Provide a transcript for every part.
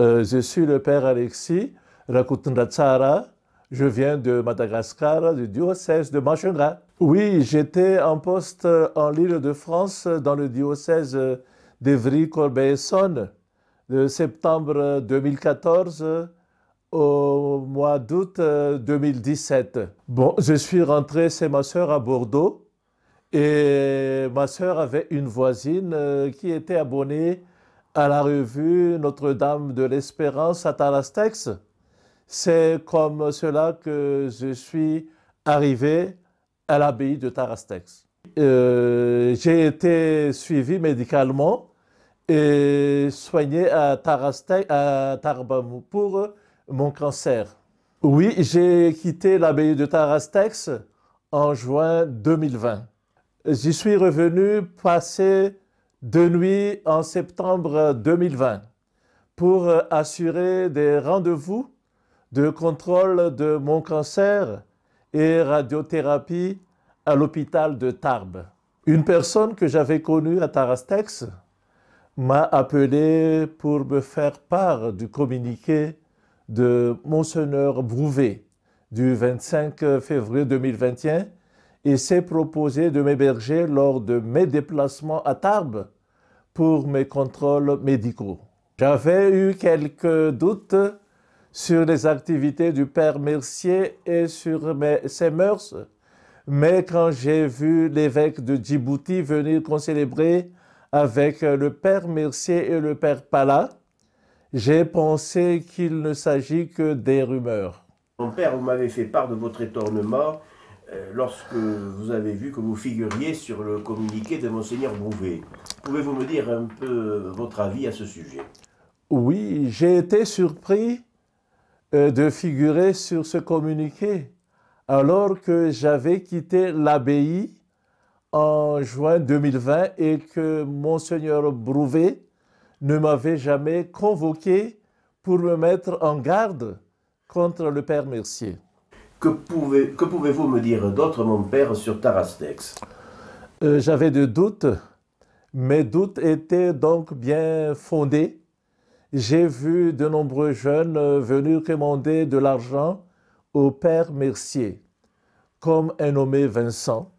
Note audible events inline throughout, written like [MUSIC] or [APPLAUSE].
Euh, je suis le père Alexis Rakutandatsara. Je viens de Madagascar, du diocèse de Machingra. Oui, j'étais en poste en l'île de France dans le diocèse devry corbeil de septembre 2014 au mois d'août 2017. Bon, je suis rentré chez ma sœur à Bordeaux et ma sœur avait une voisine euh, qui était abonnée à la revue Notre-Dame de l'Espérance à Tarastex, C'est comme cela que je suis arrivé à l'abbaye de Tarastex. Euh, j'ai été suivi médicalement et soigné à Tarastex, à pour mon cancer. Oui, j'ai quitté l'abbaye de Tarastex en juin 2020. J'y suis revenu passer de nuit en septembre 2020 pour assurer des rendez-vous de contrôle de mon cancer et radiothérapie à l'hôpital de Tarbes. Une personne que j'avais connue à Tarastex m'a appelé pour me faire part du communiqué de Monseigneur Brouvet du 25 février 2021 il s'est proposé de m'héberger lors de mes déplacements à Tarbes pour mes contrôles médicaux. J'avais eu quelques doutes sur les activités du père Mercier et sur ses mœurs, mais quand j'ai vu l'évêque de Djibouti venir concélébrer avec le père Mercier et le père Pala, j'ai pensé qu'il ne s'agit que des rumeurs. Mon père, vous m'avez fait part de votre étonnement euh, lorsque vous avez vu que vous figuriez sur le communiqué de Monseigneur Brouvet. Pouvez-vous me dire un peu votre avis à ce sujet Oui, j'ai été surpris euh, de figurer sur ce communiqué alors que j'avais quitté l'abbaye en juin 2020 et que Monseigneur Brouvet ne m'avait jamais convoqué pour me mettre en garde contre le Père Mercier. Que, pouvez, vous me dire d'autre, mon père, sur Tarastex euh, J'avais des doutes. Mes doutes étaient donc bien fondés. J'ai vu de nombreux jeunes euh, venus commander de l'argent au père Mercier, comme un nommé Vincent.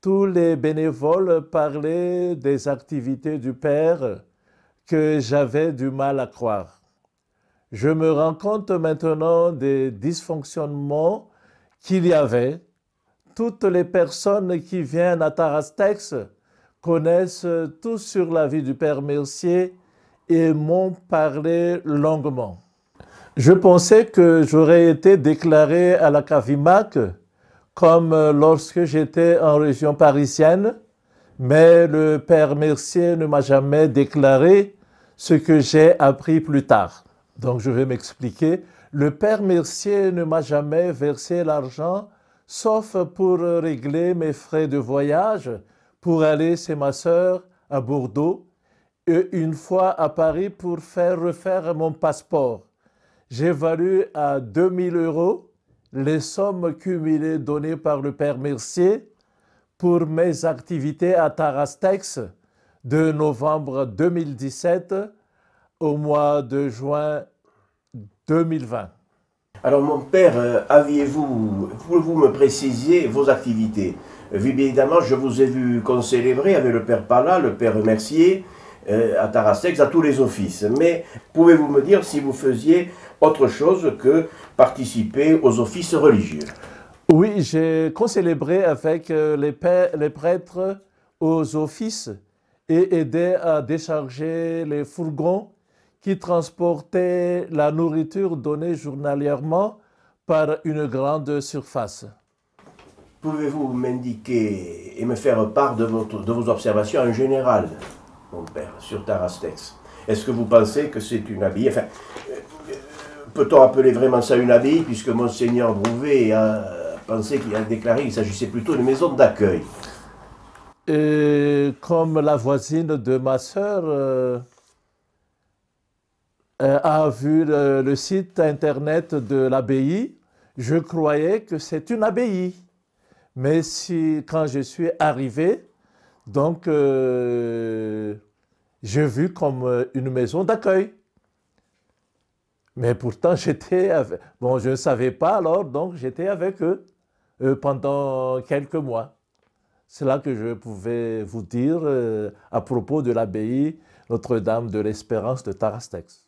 Tous les bénévoles parlaient des activités du père que j'avais du mal à croire je me rends compte maintenant des dysfonctionnements qu'il y avait. Toutes les personnes qui viennent à Tarastex connaissent tout sur la vie du Père Mercier et m'ont parlé longuement. Je pensais que j'aurais été déclaré à la CAVIMAC comme lorsque j'étais en région parisienne, mais le Père Mercier ne m'a jamais déclaré ce que j'ai appris plus tard. Donc je vais m'expliquer. Le père Mercier ne m'a jamais versé l'argent, sauf pour régler mes frais de voyage pour aller chez ma sœur à Bordeaux et une fois à Paris pour faire refaire mon passeport. J'évalue à 2000 euros les sommes cumulées données par le père Mercier pour mes activités à Tarastex de novembre 2017 au mois de juin 2020. Alors mon père, euh, aviez-vous, pouvez-vous me préciser vos activités euh, Bien Évidemment, je vous ai vu concélébrer avec le père Pala, le père Mercier, euh, à Tarastex, à tous les offices. Mais pouvez-vous me dire si vous faisiez autre chose que participer aux offices religieux Oui, j'ai concélébré avec les prêtres aux offices et aidé à décharger les fourgons qui transportait la nourriture donnée journalièrement par une grande surface. Pouvez-vous m'indiquer et me faire part de, vos observations en général, mon père, sur Tarastex Est-ce que vous pensez que c'est une abbaye Enfin, euh, peut-on appeler vraiment ça une abbaye, puisque Monseigneur Brouvet a pensé qu'il a déclaré qu'il s'agissait plutôt d'une maison d'accueil euh, comme la voisine de ma sœur, euh, euh, a vu le, site internet de l'abbaye, je croyais que c'est une abbaye. Mais quand je suis arrivé, donc euh, j'ai vu comme euh, une maison d'accueil. Mais pourtant, [LAUGHS] j'étais Bon, je ne savais pas alors, donc j'étais avec eux pendant quelques mois. C'est là que je pouvais vous dire à propos de l'abbaye Notre-Dame de l'Espérance de Tarastex.